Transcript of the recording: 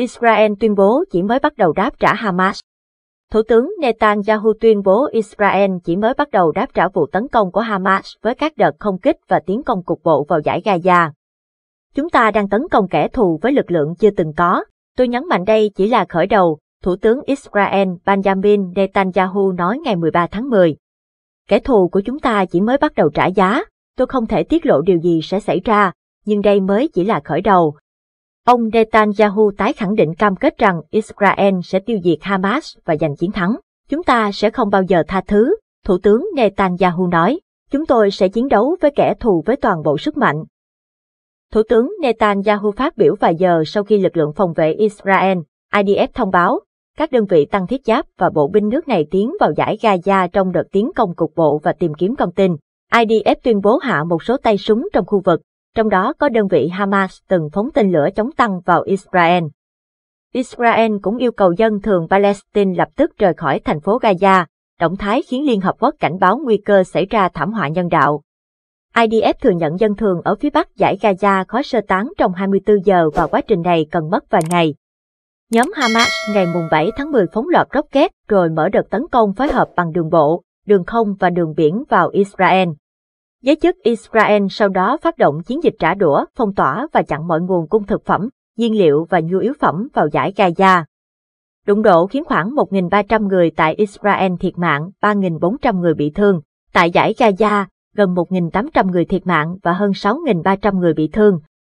Israel tuyên bố chỉ mới bắt đầu đáp trả Hamas. Thủ tướng Netanyahu tuyên bố Israel chỉ mới bắt đầu đáp trả vụ tấn công của Hamas với các đợt không kích và tiến công cục bộ vào giải Gaza. Chúng ta đang tấn công kẻ thù với lực lượng chưa từng có. Tôi nhấn mạnh đây chỉ là khởi đầu, Thủ tướng Israel Benjamin Netanyahu nói ngày 13 tháng 10. Kẻ thù của chúng ta chỉ mới bắt đầu trả giá, tôi không thể tiết lộ điều gì sẽ xảy ra, nhưng đây mới chỉ là khởi đầu, Ông Netanyahu tái khẳng định cam kết rằng Israel sẽ tiêu diệt Hamas và giành chiến thắng. Chúng ta sẽ không bao giờ tha thứ, Thủ tướng Netanyahu nói. Chúng tôi sẽ chiến đấu với kẻ thù với toàn bộ sức mạnh. Thủ tướng Netanyahu phát biểu vài giờ sau khi lực lượng phòng vệ Israel, IDF thông báo, các đơn vị tăng thiết giáp và bộ binh nước này tiến vào giải Gaza trong đợt tiến công cục bộ và tìm kiếm con tin. IDF tuyên bố hạ một số tay súng trong khu vực, trong đó có đơn vị Hamas từng phóng tên lửa chống tăng vào Israel. Israel cũng yêu cầu dân thường Palestine lập tức rời khỏi thành phố Gaza, động thái khiến Liên Hợp Quốc cảnh báo nguy cơ xảy ra thảm họa nhân đạo. IDF thừa nhận dân thường ở phía bắc giải Gaza khó sơ tán trong 24 giờ và quá trình này cần mất vài ngày. Nhóm Hamas ngày 7 tháng 10 phóng loạt rocket rồi mở đợt tấn công phối hợp bằng đường bộ, đường không và đường biển vào Israel. Giới chức Israel sau đó phát động chiến dịch trả đũa, phong tỏa và chặn mọi nguồn cung thực phẩm, nhiên liệu và nhu yếu phẩm vào giải Gaza. Đụng độ khiến khoảng 1.300 người tại Israel thiệt mạng, 3.400 người bị thương. Tại giải Gaza, gần 1.800 người thiệt mạng và hơn 6.300 người bị thương,